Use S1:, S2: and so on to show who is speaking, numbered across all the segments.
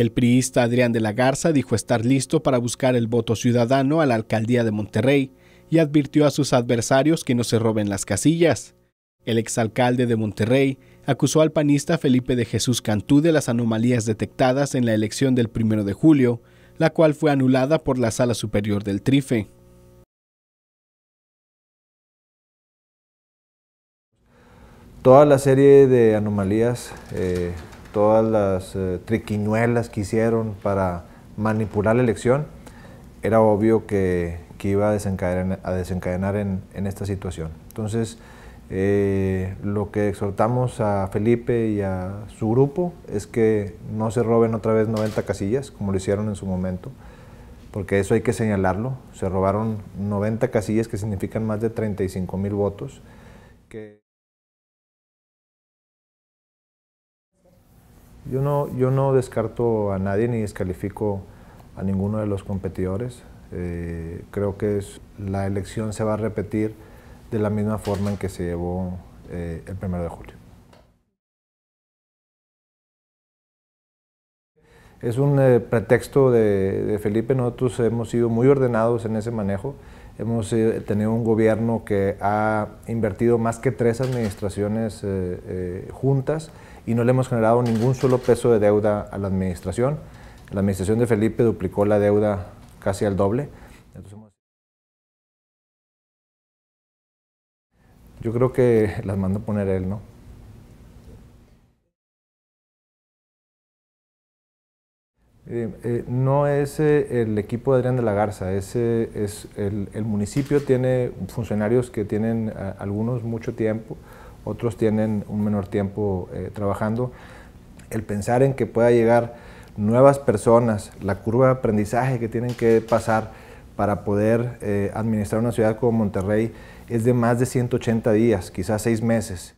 S1: El priista Adrián de la Garza dijo estar listo para buscar el voto ciudadano a la alcaldía de Monterrey y advirtió a sus adversarios que no se roben las casillas. El exalcalde de Monterrey acusó al panista Felipe de Jesús Cantú de las anomalías detectadas en la elección del 1 de julio, la cual fue anulada por la Sala Superior del Trife.
S2: Toda la serie de anomalías eh, todas las eh, triquiñuelas que hicieron para manipular la elección, era obvio que, que iba a desencadenar, a desencadenar en, esta situación. Entonces, eh, lo que exhortamos a Felipe y a su grupo es que no se roben otra vez 90 casillas, como lo hicieron en su momento, porque eso hay que señalarlo. Se robaron 90 casillas que significan más de 35 mil votos. Que Yo no, yo no descarto a nadie ni descalifico a ninguno de los competidores. Eh, creo que la elección se va a repetir de la misma forma en que se llevó eh, el primero de julio. Es un eh, pretexto de, de, Felipe, nosotros hemos sido muy ordenados en ese manejo. Hemos eh, tenido un gobierno que ha invertido más que tres administraciones eh, eh, juntas y no le hemos generado ningún solo peso de deuda a la administración. La administración de Felipe duplicó la deuda casi al doble. yo creo que las mando a poner él, ¿no? Eh, eh, no es eh, el equipo de Adrián de la Garza, es, el, municipio tiene funcionarios que tienen algunos mucho tiempo, otros tienen un menor tiempo trabajando. El pensar en que pueda llegar nuevas personas, la curva de aprendizaje que tienen que pasar para poder administrar una ciudad como Monterrey es de más de 180 días, quizás seis meses.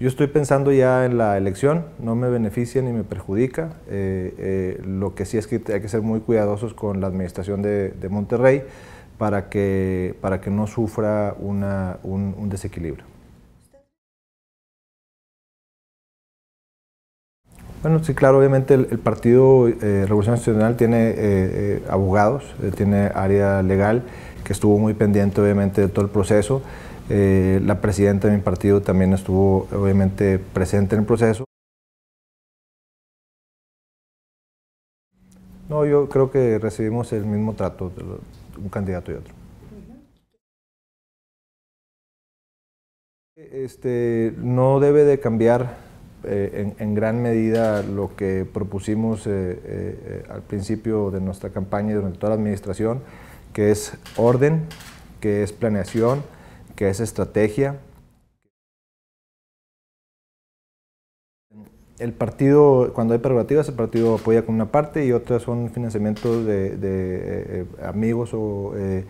S2: Yo estoy pensando ya en la elección, no me beneficia ni me perjudica. Eh, eh, lo que sí es que hay que ser muy cuidadosos con la administración de, Monterrey para que, para que no sufra un, desequilibrio. Bueno, sí, claro, obviamente el, Partido eh, Revolución Nacional tiene abogados, tiene área legal que estuvo muy pendiente obviamente de todo el proceso. Eh, la presidenta de mi partido también estuvo obviamente presente en el proceso. No, yo creo que recibimos el mismo trato, de un candidato y otro. Este, no debe de cambiar eh, en, gran medida lo que propusimos eh, al principio de nuestra campaña y durante toda la administración, que es orden, que es planeación, que es estrategia. El partido, cuando hay prerrogativas, el partido apoya con una parte y otras son financiamientos de, eh, amigos
S1: o eh,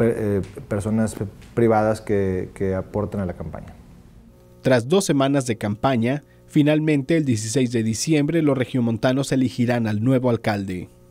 S1: eh, personas privadas que, que aportan a la campaña. Tras dos semanas de campaña, finalmente el 16 de diciembre los regiomontanos elegirán al nuevo alcalde.